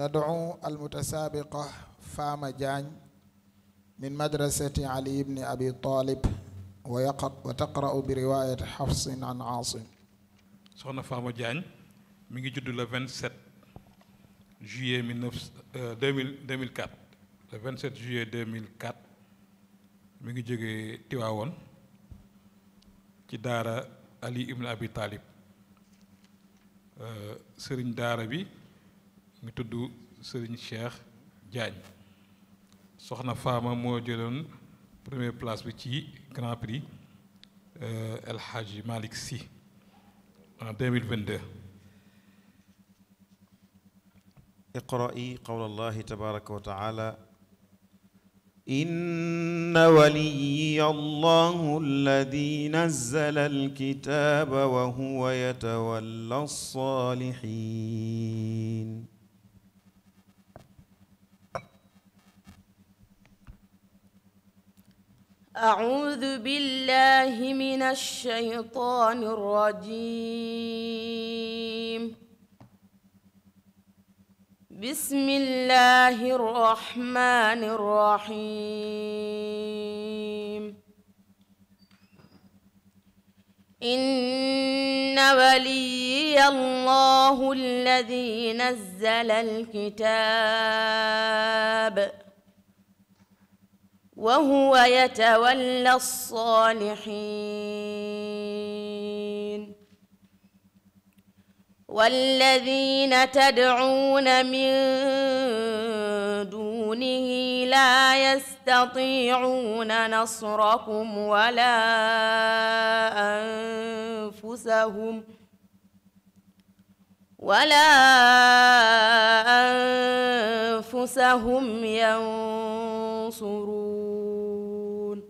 ندعو المتسابقة فام جان من مدرسة علي بن أبي طالب وتقرأ برواية حفص عن عاصم سونا فام جان من جدو 27 جوية من نفس 2004 27 جوية 2004 من جدو تواون كدارة علي بن أبي طالب سرين دارة بي mi tudd Serigne Cheikh Diagne soxna Fama moo jëloon première place bi ci Grand Prix El Hadji Malick Sy en 2022 اقرأي قول الله تبارك وتعالى إن ولي الله الذي نزل الكتاب وهو يتولى الصالحين أعوذ بالله من الشيطان الرجيم بسم الله الرحمن الرحيم إن ولي الله الذي نزل الكتاب وهو يتولى الصالحين والذين تدعون من دونه لا يستطيعون نصركم ولا انفسهم ۖ ولا أنفسهم ينصرون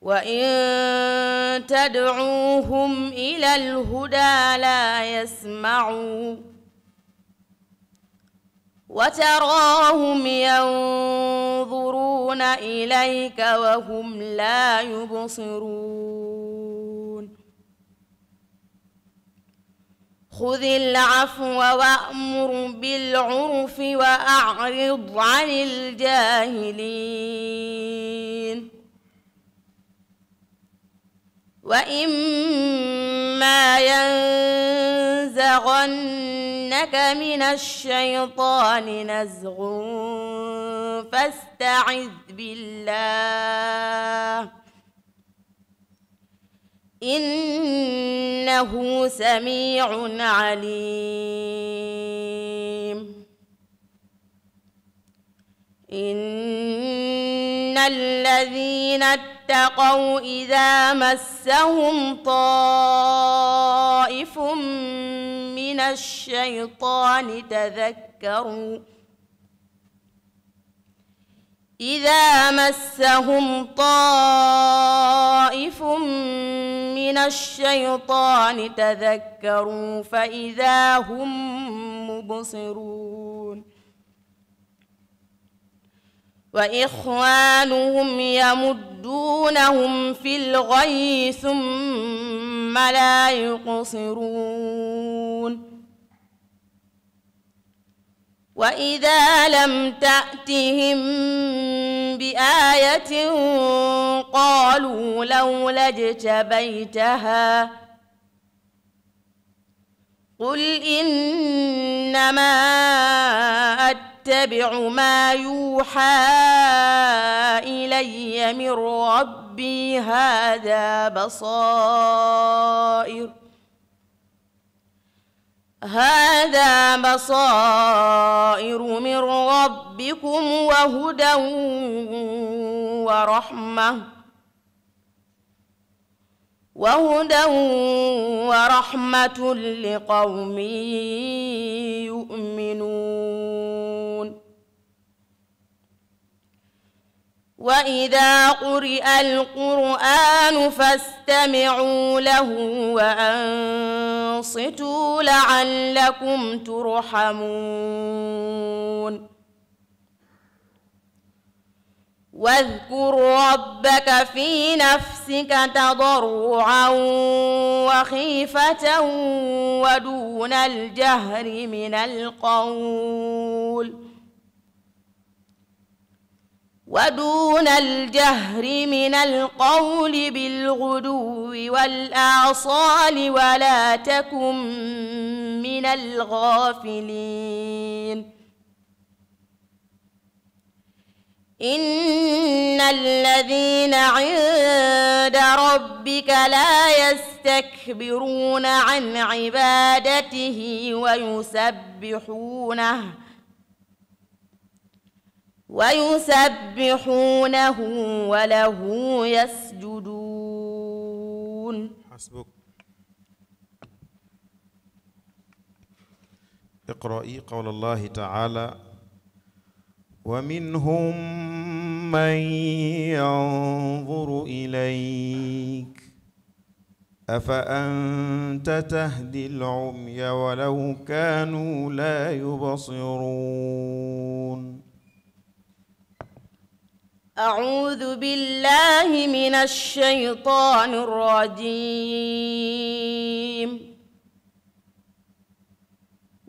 وإن تدعوهم إلى الهدى لا يسمعوا وتراهم ينظرون إليك وهم لا يبصرون خذ العفو وأمر بالعرف وأعرض عن الجاهلين وإما ينزغنك من الشيطان نزغ فاستعذ بالله انه سميع عليم ان الذين اتقوا اذا مسهم طائف من الشيطان تذكروا إذا مسهم طائف من الشيطان تذكروا فإذا هم مبصرون وإخوانهم يمدونهم في الغي ثم لا يقصرون واذا لم تاتهم بايه قالوا لولا اجتبيتها قل انما اتبع ما يوحى الي من ربي هذا بصائر هذا بصائر من ربكم وهدى ورحمة وهدى ورحمة لقوم يؤمنون وإذا قرئ القرآن فاستمعوا له وأنصتوا لعلكم ترحمون واذكر ربك في نفسك تضرعا وخيفة ودون الجهر من القول ۖ ودون الجهر من القول بالغدو والآصال ولا تكن من الغافلين إن الذين عند ربك لا يستكبرون عن عبادته ويسبحونه ويسبحونه وله يسجدون حسبك اقرأي قول الله تعالى ومنهم من ينظر إليك أفأنت تهدي العمي ولو كانوا لا يبصرون أعوذ بالله من الشيطان الرجيم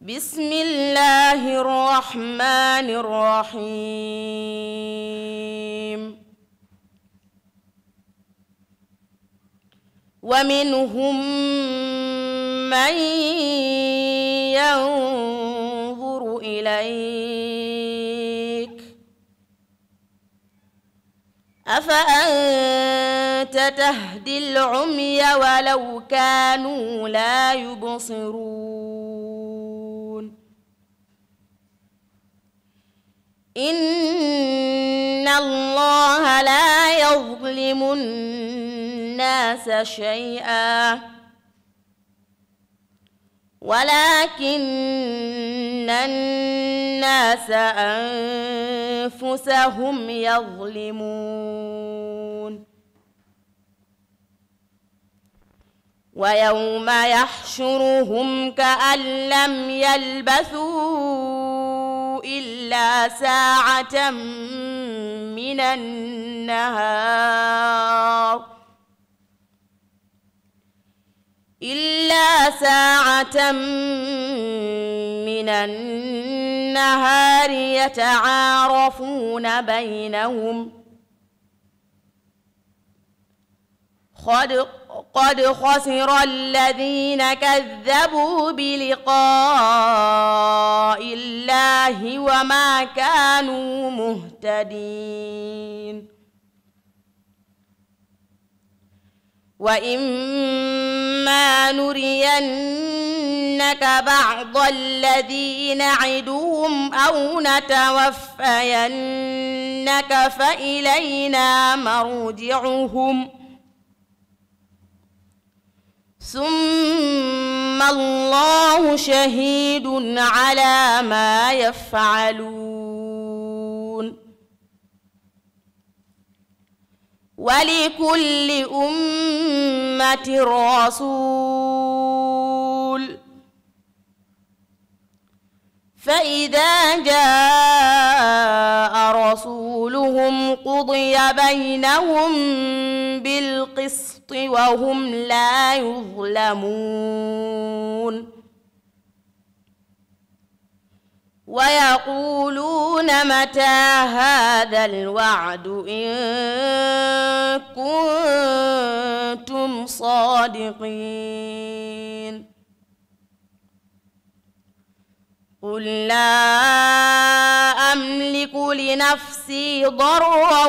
بسم الله الرحمن الرحيم ومنهم من ينظر إليه أفأنت تهدي العمي ولو كانوا لا يبصرون إن الله لا يظلم الناس شيئا ولكن الناس انفسهم يظلمون ويوم يحشرهم كان لم يلبثوا الا ساعه من النهار إلا ساعة من النهار يتعارفون بينهم قد خسر الذين كذبوا بلقاء الله وما كانوا مهتدين واما نرينك بعض الذين نعدهم او نتوفينك فالينا مرجعهم ثم الله شهيد على ما يفعلون ولكل أمة رسول فإذا جاء رسولهم قضي بينهم بالقسط وهم لا يظلمون ويقولون متى هذا الوعد إن كنتم صادقين قل لا أملك لنفسي ضرا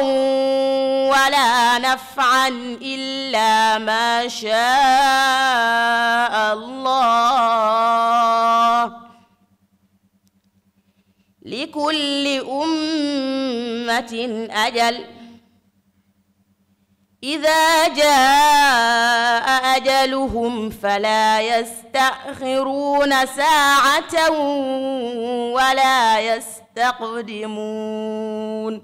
ولا نفعا إلا ما شاء الله لكل أمة أجل إذا جاء أجلهم فلا يستأخرون ساعة ولا يستقدمون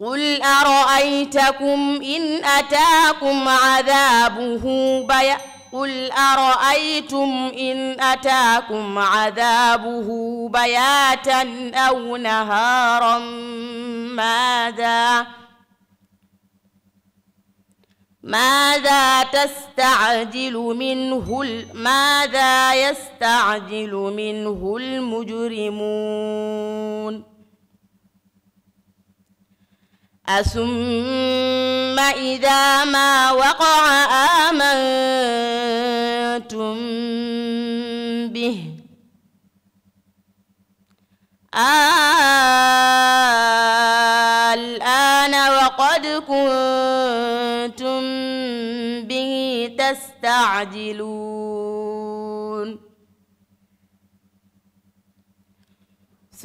قل أرأيتكم إن أتاكم عذابه بيأ قل أرأيتم إن أتاكم عذابه بياتا أو نهارا ماذا ماذا تستعجل منه ماذا يستعجل منه المجرمون أثم إذا ما وقع آمنتم به الآن وقد كنتم به تستعجلون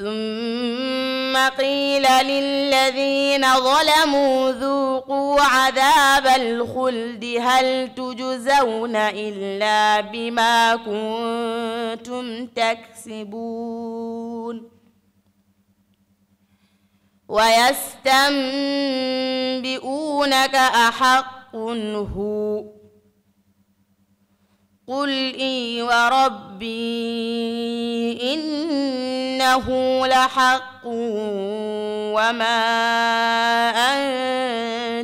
ثم قيل للذين ظلموا ذوقوا عذاب الخلد هل تجزون الا بما كنتم تكسبون ويستنبئونك احق هو قل إي وربي إنه لحق وما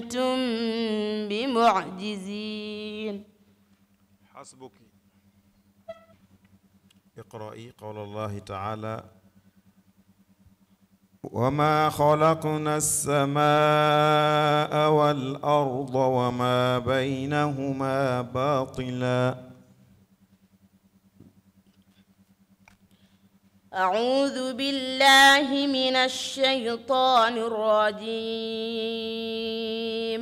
أنتم بمعجزين حسبك اقرأي قول الله تعالى وما خلقنا السماء والأرض وما بينهما باطلاً أعوذ بالله من الشيطان الرجيم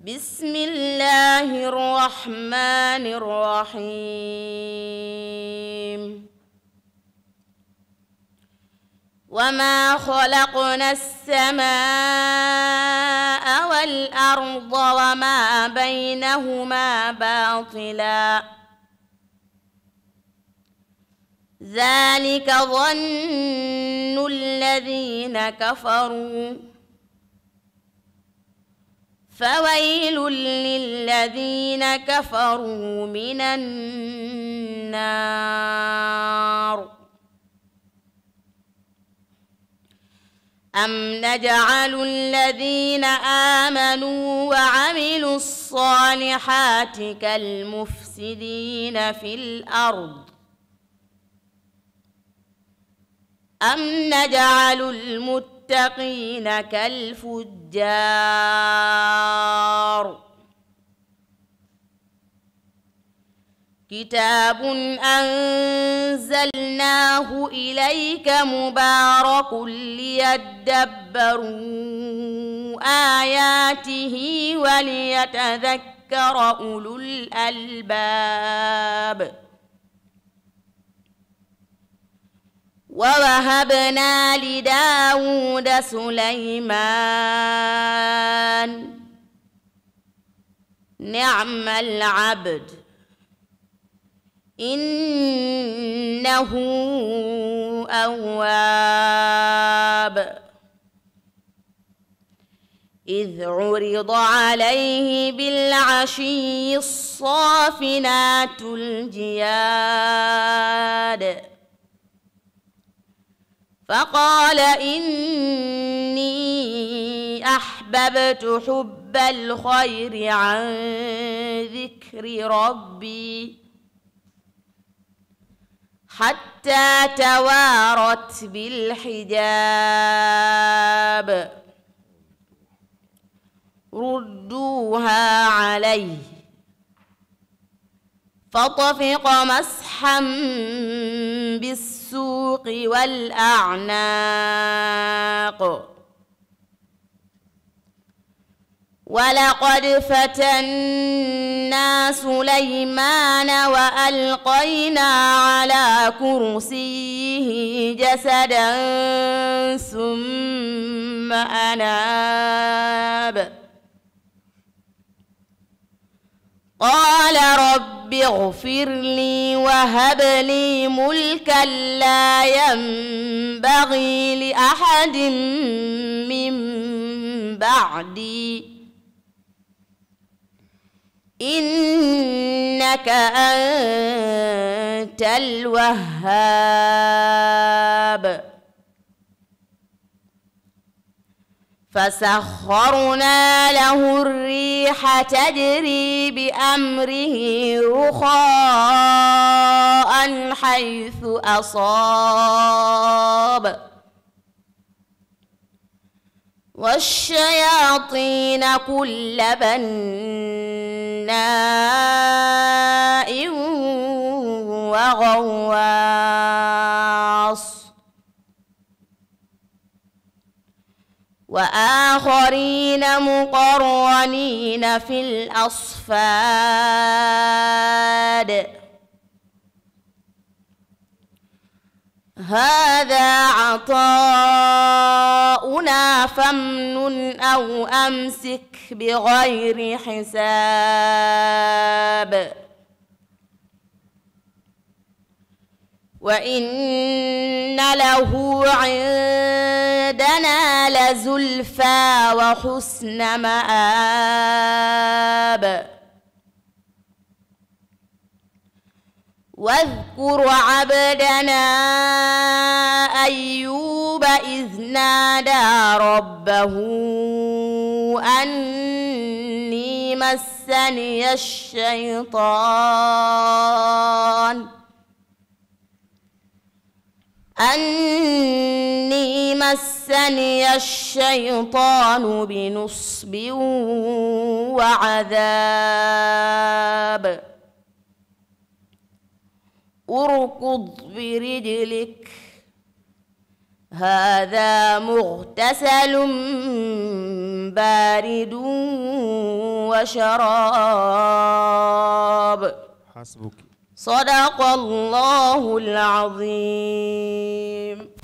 بسم الله الرحمن الرحيم وما خلقنا السماء والأرض وما بينهما باطلاً ذلك ظن الذين كفروا فويل للذين كفروا من النار أم نجعل الذين آمنوا وعملوا الصالحات كالمفسدين في الأرض أم نجعل المتقين كالفجار كتاب أنزلناه إليك مبارك ليدبروا آياته وليتذكر أولو الألباب ووهبنا لداود سليمان نعم العبد انه اواب اذ عرض عليه بالعشي الصافنات الجياد فقال إني أحببت حب الخير عن ذكر ربي حتى توارت بالحجاب ردوها عليه فطفق مسحا بالصلاة السوق والأعناق ولقد فتنا سليمان وألقينا على كرسيه جسدا ثم أناب قال رب اغفر لي وهب لي ملكا لا ينبغي لاحد من بعدي انك انت الوهاب فسخرنا له الريح تجري بأمره رخاء حيث أصاب والشياطين كل بناء وغواب واخرين مقرنين في الاصفاد هذا عطاؤنا فامنن او امسك بغير حساب وإن له عندنا لزلفى وحسن مآب واذكر عبدنا أيوب إذ نادى ربه أني مسني الشيطان أني مسني الشيطان بنصب وعذاب اركض برجلك هذا مغتسل بارد وشراب حسبك صدق الله العظيم